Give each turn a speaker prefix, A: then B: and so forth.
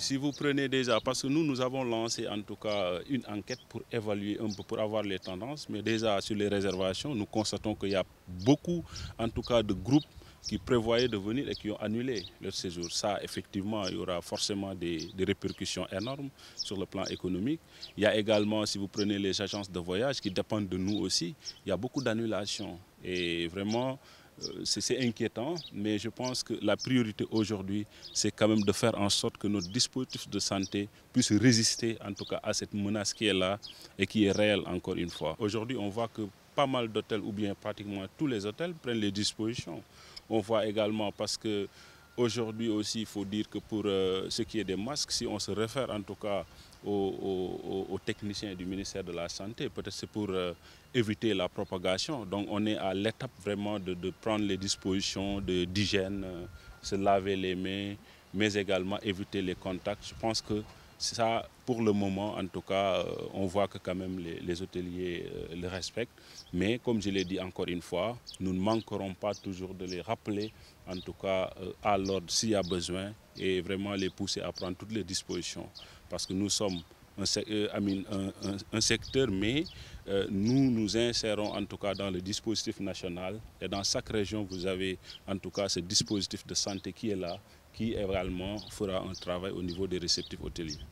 A: si vous prenez déjà, parce que nous, nous avons lancé en tout cas une enquête pour évaluer un peu, pour avoir les tendances, mais déjà sur les réservations, nous constatons qu'il y a beaucoup, en tout cas, de groupes qui prévoyaient de venir et qui ont annulé leur séjour. Ça, effectivement, il y aura forcément des, des, répercussions énormes sur le plan économique. Il y a également, si vous prenez les agences de voyage qui dépendent de nous aussi, il y a beaucoup d'annulations. Et vraiment, euh, c'est inquiétant, mais je pense que la priorité aujourd'hui, c'est quand même de faire en sorte que nos dispositifs de santé puisse résister en tout cas à cette menace qui est là et qui est réelle encore une fois. Aujourd'hui, on voit que pas mal d'hôtels ou bien pratiquement tous les hôtels prennent les dispositions. On voit également parce que Aujourd'hui aussi, il faut dire que pour euh, ce qui est des masques, si on se réfère en tout cas aux, techniciens du ministère de la Santé, peut-être c'est pour euh, éviter la propagation. Donc on est à l'étape vraiment de, prendre les dispositions d'hygiène, euh, se laver les mains, mais également éviter les contacts. Je pense que ça, pour le moment, en tout cas, euh, on voit que quand même les, hôteliers euh, le respectent. Mais comme je l'ai dit encore une fois, nous ne manquerons pas toujours de les rappeler, en tout cas euh, à l'ordre s'il y a besoin, et vraiment les pousser à prendre toutes les dispositions. Parce que nous sommes euh, un, secteur, mais euh, nous nous insérons en tout cas dans le dispositif national et dans chaque région, vous avez en tout cas ce dispositif de santé qui est là, qui également fera un travail au niveau des réceptifs hôteliers.